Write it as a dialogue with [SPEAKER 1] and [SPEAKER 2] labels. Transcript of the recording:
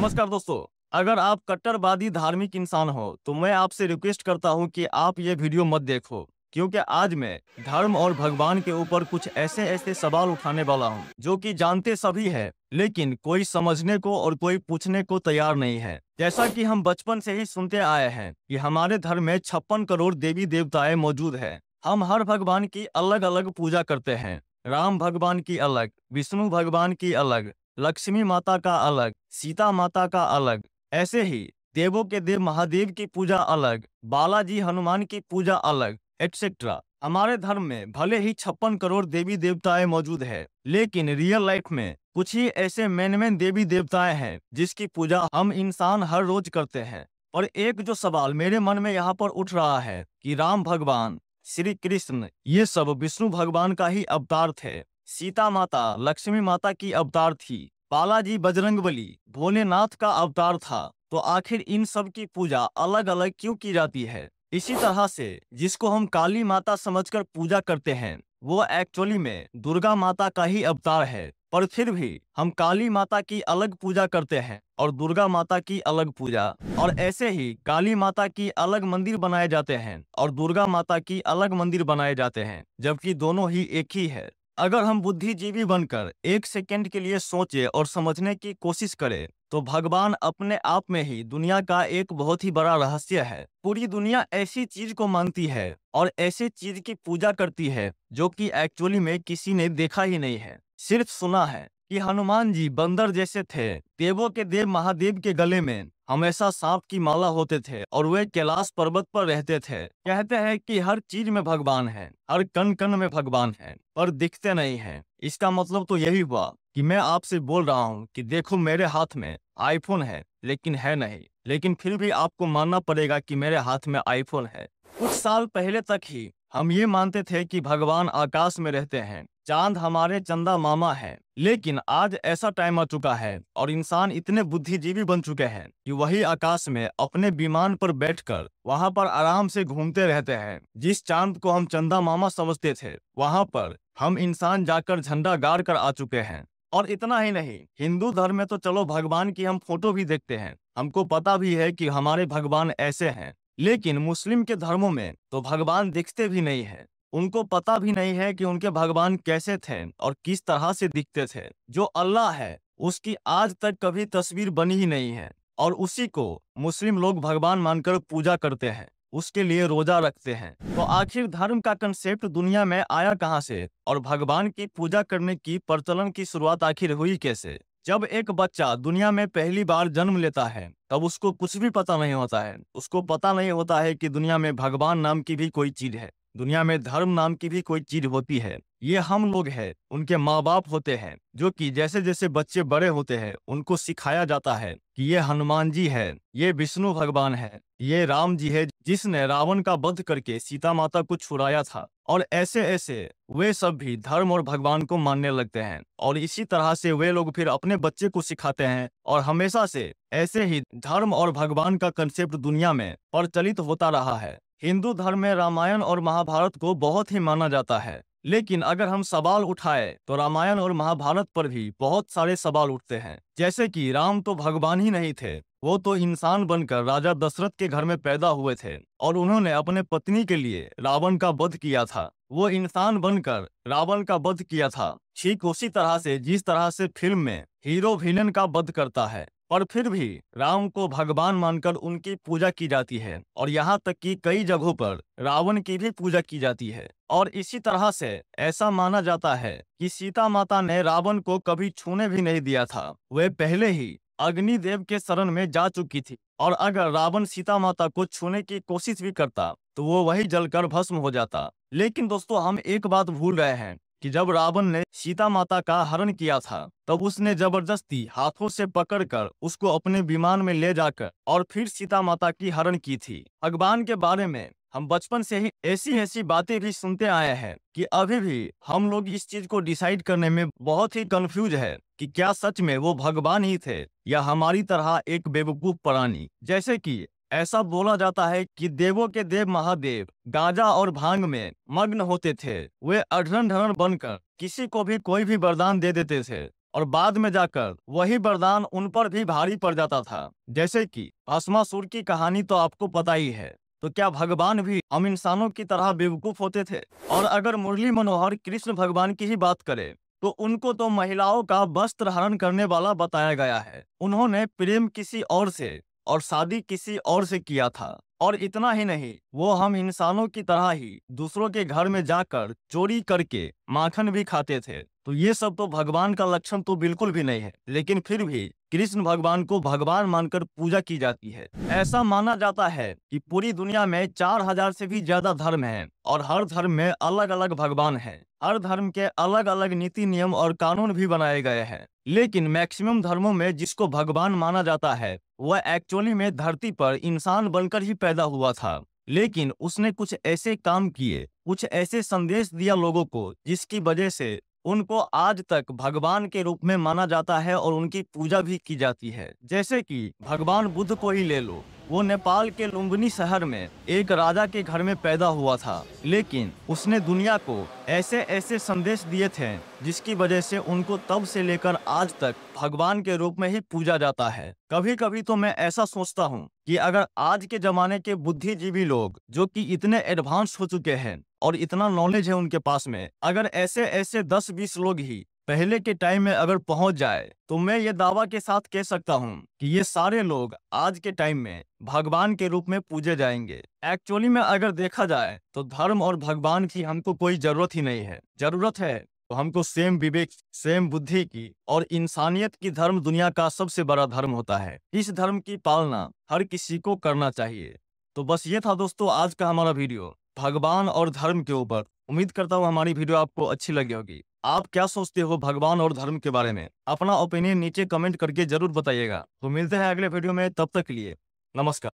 [SPEAKER 1] नमस्कार दोस्तों अगर आप कट्टरवादी धार्मिक इंसान हो तो मैं आपसे रिक्वेस्ट करता हूं कि आप ये वीडियो मत देखो क्योंकि आज मैं धर्म और भगवान के ऊपर कुछ ऐसे ऐसे सवाल उठाने वाला हूं जो कि जानते सभी है लेकिन कोई समझने को और कोई पूछने को तैयार नहीं है जैसा कि हम बचपन से ही सुनते आए हैं कि हमारे धर्म में छप्पन करोड़ देवी देवताएं मौजूद है हम हर भगवान की अलग अलग पूजा करते हैं राम भगवान की अलग विष्णु भगवान की अलग लक्ष्मी माता का अलग सीता माता का अलग ऐसे ही देवों के देव महादेव की पूजा अलग बालाजी हनुमान की पूजा अलग एटसेट्रा हमारे धर्म में भले ही छप्पन करोड़ देवी देवताएं मौजूद है लेकिन रियल लाइफ में कुछ ही ऐसे मेन मेन देवी देवताएं हैं जिसकी पूजा हम इंसान हर रोज करते हैं और एक जो सवाल मेरे मन में यहाँ पर उठ रहा है कि राम भगवान श्री कृष्ण ये सब विष्णु भगवान का ही अवतार थे सीता माता लक्ष्मी माता की अवतार थी बालाजी बजरंगबली भोलेनाथ का अवतार था तो आखिर इन सब की पूजा अलग अलग क्यों की जाती है इसी तरह से जिसको हम काली माता समझकर पूजा करते हैं वो एक्चुअली में दुर्गा माता का ही अवतार है पर फिर भी हम काली माता की अलग पूजा करते हैं और दुर्गा माता की अलग पूजा और ऐसे ही काली माता की अलग मंदिर बनाए जाते हैं और दुर्गा माता की अलग मंदिर बनाए जाते हैं जबकि दोनों ही एक ही है अगर हम बुद्धिजीवी बनकर एक सेकंड के लिए सोचे और समझने की कोशिश करें तो भगवान अपने आप में ही दुनिया का एक बहुत ही बड़ा रहस्य है पूरी दुनिया ऐसी चीज को मानती है और ऐसी चीज की पूजा करती है जो कि एक्चुअली में किसी ने देखा ही नहीं है सिर्फ सुना है कि हनुमान जी बंदर जैसे थे देवों के देव महादेव के गले में हमेशा सांप की माला होते थे और वे कैलाश पर्वत पर रहते थे कहते हैं कि हर चीज में भगवान है हर कण कण में भगवान है पर दिखते नहीं है इसका मतलब तो यही हुआ कि मैं आपसे बोल रहा हूँ कि देखो मेरे हाथ में आईफोन है लेकिन है नहीं लेकिन फिर भी आपको मानना पड़ेगा कि मेरे हाथ में आईफोन है कुछ साल पहले तक ही हम ये मानते थे कि भगवान आकाश में रहते हैं चांद हमारे चंदा मामा है लेकिन आज ऐसा टाइम आ चुका है और इंसान इतने बुद्धिजीवी बन चुके हैं कि वही आकाश में अपने विमान पर बैठकर वहां पर आराम से घूमते रहते हैं जिस चांद को हम चंदा मामा समझते थे वहां पर हम इंसान जाकर झंडा गाड़ कर आ चुके हैं और इतना ही नहीं हिंदू धर्म में तो चलो भगवान की हम फोटो भी देखते हैं हमको पता भी है कि हमारे भगवान ऐसे हैं लेकिन मुस्लिम के धर्मों में तो भगवान दिखते भी नहीं है उनको पता भी नहीं है कि उनके भगवान कैसे थे और किस तरह से दिखते थे जो अल्लाह है उसकी आज तक कभी तस्वीर बनी ही नहीं है और उसी को मुस्लिम लोग भगवान मानकर पूजा करते हैं उसके लिए रोजा रखते हैं तो आखिर धर्म का कंसेप्ट दुनिया में आया कहाँ से और भगवान की पूजा करने की प्रचलन की शुरुआत आखिर हुई कैसे जब एक बच्चा दुनिया में पहली बार जन्म लेता है तब उसको कुछ भी पता नहीं होता है उसको पता नहीं होता है कि दुनिया में भगवान नाम की भी कोई चीज है दुनिया में धर्म नाम की भी कोई चीज होती है ये हम लोग हैं उनके माँ बाप होते हैं जो कि जैसे जैसे बच्चे बड़े होते हैं उनको सिखाया जाता है कि ये हनुमान जी है ये विष्णु भगवान है ये राम जी है जिसने रावण का वध करके सीता माता को छुड़ाया था और ऐसे ऐसे वे सब भी धर्म और भगवान को मानने लगते हैं और इसी तरह से वे लोग फिर अपने बच्चे को सिखाते हैं और हमेशा से ऐसे ही धर्म और भगवान का कंसेप्ट दुनिया में प्रचलित होता रहा है हिंदू धर्म में रामायण और महाभारत को बहुत ही माना जाता है लेकिन अगर हम सवाल उठाए तो रामायण और महाभारत पर भी बहुत सारे सवाल उठते हैं जैसे कि राम तो भगवान ही नहीं थे वो तो इंसान बनकर राजा दशरथ के घर में पैदा हुए थे और उन्होंने अपने पत्नी के लिए रावण का वध किया था वो इंसान बनकर रावण का वध किया था ठीक उसी तरह से जिस तरह से फिल्म में हीरो विलन का वध करता है पर फिर भी राम को भगवान मानकर उनकी पूजा की जाती है और यहाँ तक कि कई जगहों पर रावण की भी पूजा की जाती है और इसी तरह से ऐसा माना जाता है कि सीता माता ने रावण को कभी छूने भी नहीं दिया था वे पहले ही अग्निदेव के शरण में जा चुकी थी और अगर रावण सीता माता को छूने की कोशिश भी करता तो वो वही जलकर भस्म हो जाता लेकिन दोस्तों हम एक बात भूल रहे हैं कि जब रावण ने सीता माता का हरण किया था तब उसने जबरदस्ती हाथों से पकड़कर उसको अपने विमान में ले जाकर और फिर सीता माता की हरण की थी भगवान के बारे में हम बचपन से ही ऐसी ऐसी बातें भी सुनते आए हैं कि अभी भी हम लोग इस चीज को डिसाइड करने में बहुत ही कंफ्यूज है कि क्या सच में वो भगवान ही थे या हमारी तरह एक बेवकूफ प्राणी जैसे कि ऐसा बोला जाता है कि देवों के देव महादेव गांजा और भांग में मग्न होते थे वे अढ़रन ढरण बनकर किसी को भी कोई भी वरदान दे देते थे और बाद में जाकर वही वरदान उन पर भी भारी पड़ जाता था जैसे कि भस्मासुर की कहानी तो आपको पता ही है तो क्या भगवान भी हम इंसानों की तरह बेवकूफ होते थे और अगर मुरली मनोहर कृष्ण भगवान की ही बात करें तो उनको तो महिलाओं का वस्त्र हरण करने वाला बताया गया है उन्होंने प्रेम किसी और से और शादी किसी और से किया था और इतना ही नहीं वो हम इंसानों की तरह ही दूसरों के घर में जाकर चोरी करके माखन भी खाते थे तो ये सब तो भगवान का लक्षण तो बिल्कुल भी नहीं है लेकिन फिर भी कृष्ण भगवान को भगवान मानकर पूजा की जाती है ऐसा माना जाता है कि पूरी दुनिया में चार हजार से भी ज्यादा धर्म हैं और हर धर्म में अलग अलग भगवान हैं। हर धर्म के अलग अलग नीति नियम और कानून भी बनाए गए हैं लेकिन मैक्सिमम धर्मों में जिसको भगवान माना जाता है वह एक्चुअली में धरती पर इंसान बनकर ही पैदा हुआ था लेकिन उसने कुछ ऐसे काम किए कुछ ऐसे संदेश दिया लोगों को जिसकी वजह से उनको आज तक भगवान के रूप में माना जाता है और उनकी पूजा भी की जाती है जैसे कि भगवान बुद्ध को ही ले लो वो नेपाल के लुम्बिनी शहर में एक राजा के घर में पैदा हुआ था लेकिन उसने दुनिया को ऐसे ऐसे संदेश दिए थे जिसकी वजह से उनको तब से लेकर आज तक भगवान के रूप में ही पूजा जाता है कभी कभी तो मैं ऐसा सोचता हूँ कि अगर आज के जमाने के बुद्धिजीवी लोग जो कि इतने एडवांस हो चुके हैं और इतना नॉलेज है उनके पास में अगर ऐसे ऐसे दस बीस लोग ही पहले के टाइम में अगर पहुंच जाए तो मैं ये दावा के साथ कह सकता हूं कि ये सारे लोग आज के टाइम में भगवान के रूप में पूजे जाएंगे एक्चुअली में अगर देखा जाए तो धर्म और भगवान की हमको कोई जरूरत ही नहीं है जरूरत है तो हमको सेम विवेक सेम बुद्धि की और इंसानियत की धर्म दुनिया का सबसे बड़ा धर्म होता है इस धर्म की पालना हर किसी को करना चाहिए तो बस ये था दोस्तों आज का हमारा वीडियो भगवान और धर्म के ऊपर उम्मीद करता हूँ हमारी वीडियो आपको अच्छी लगी होगी आप क्या सोचते हो भगवान और धर्म के बारे में अपना ओपिनियन नीचे कमेंट करके जरूर बताइएगा तो मिलते हैं अगले वीडियो में तब तक के लिए नमस्कार